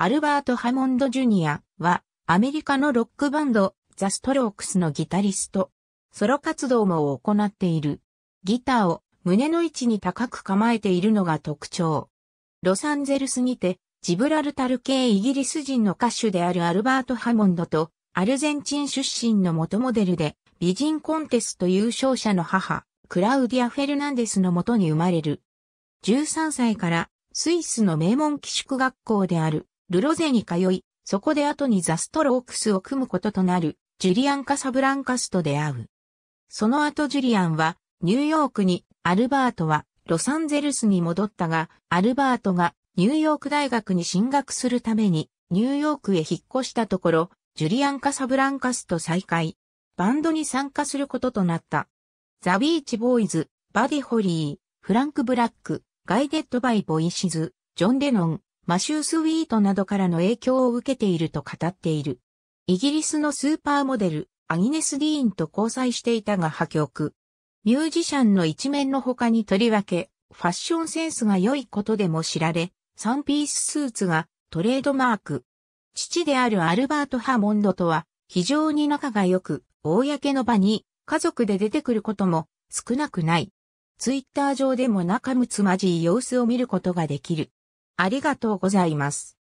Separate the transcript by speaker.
Speaker 1: アル
Speaker 2: バート・ハモンド・ジュニアは、アメリカのロックバンド、ザ・ストロークスのギタリスト。ソロ活動も行っている。ギターを胸の位置に高く構えているのが特徴。ロサンゼルスにて、ジブラルタル系イギリス人の歌手であるアルバート・ハモンドと、アルゼンチン出身の元モデルで、美人コンテスト優勝者の母、クラウディア・フェルナンデスのもとに生まれる。13歳から、スイスの名門寄宿学校である、ルロゼに通い、そこで後にザストロークスを組むこととなる、ジュリアン・カサブランカスと出会う。その後ジュリアンは、ニューヨークに、アルバートは、ロサンゼルスに戻ったが、アルバートが、ニューヨーク大学に進学するために、ニューヨークへ引っ越したところ、ジュリアン・カサブランカスと再会。バンドに参加することとなった。ザ・ビーチ・ボーイズ、バディ・ホリー、フランク・ブラック、ガイデッド・バイ・ボイシズ、ジョン・デノン、マシュー・スウィートなどからの影響を受けていると語っている。イギリスのスーパーモデル、アギネス・ディーンと交際していたが破局。ミュージシャンの一面の他にとりわけ、ファッションセンスが良いことでも知られ、サンピーススーツがトレードマーク。父であるアルバート・ハモンドとは非常に仲が良く、公の場に家族で出てくることも少なくない。ツイッター上でも仲睦まじい様子を見ることができる。ありがとうございます。